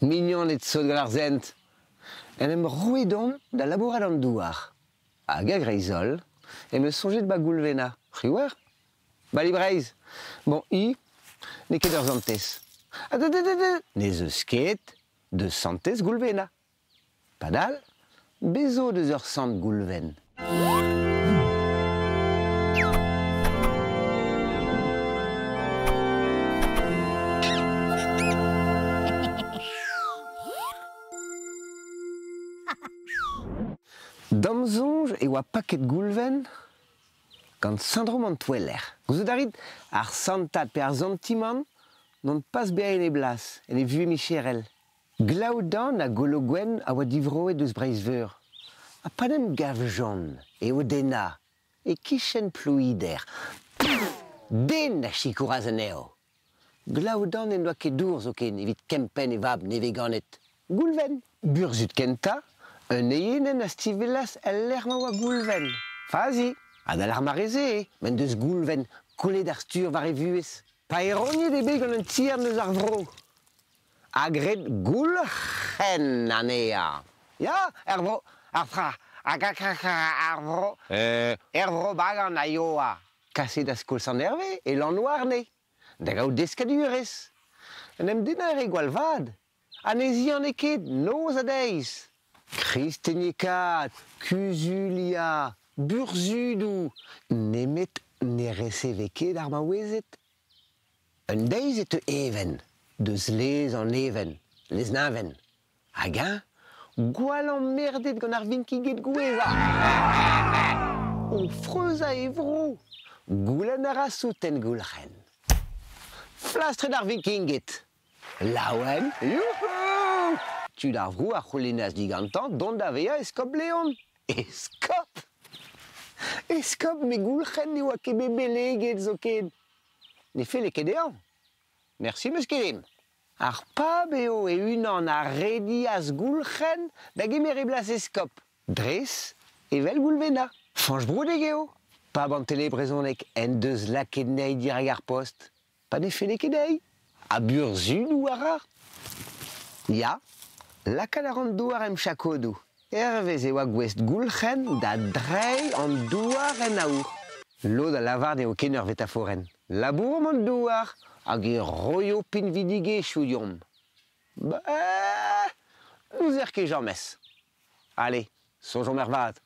mignon et de saut Elle l'arzente. roedon da ruidon d'un à Hag a elle me songeait de de goulvena. Riwer Bali Bon, i, n'est ket ur zantez. A de da da pas d'al, de santes goulvena. Padal, bezo de Damsonge e oa paket goulven gant syndrom an tweller. Gouzout a ar santad pe ar zantiman n'ont pas bea e ne blas, e ne vue michèr a golo a oa divro e deus breiz veur. A panem gav jan e o dena e kichen ploui der. Den a chikouraz an eo. Glaoudan e oa ket dour zo ken evit kempen e vab ne veganet. Goulven, burzut kenta, un en a stivelas el a ma oa goulven. Fazi, ad al ar men deus goulven, kolet ar stur var e Pa eronye de be an un tir neus ar vro. goulhen gret goulchen an ea. Ya, er ar vro, ar eh. er fra, a ka ar vro, ar vro bagan a yoa. Kase da skol san erve, e lan oar ne. Da gaout deskadurez. En em dena er e gwalvad. Anezi an eket, noz a Kristenikat, Kuzulia, Burzudu, nemet ne reseveke d'ar ma wezet. Un deiz even, deus lez an even, lez naven. Hagan, gwal an merdet gant ar vinkiget gweza. o freuza evro vro, goulan ar asouten goulren. Flastret ar vinkiget. Laouen, Tu à Tülarvru Léon. Digantan, Escope, Escobleon. Escob ni Megulchen Niwakebebele Gelzoked. Nefé les Kedéan. Hein. Merci Meskelim. Arpa Beo et une en a redias Gulchen, Dress Escop. Dres, Evel goulvena Fange géo. Pas avec n en deus lakednei diragar poste. Pas nefé les Kedei. A Burzun ou Arar. Ya. La an douar em chakodu. Ervez e oa gwest da drei an douar en aour. L'eau da lavar eo ken la vetaforen. mon an douar hag e royo pinvidige chouiom. Bah, nous er ket Allez, songeons mervat.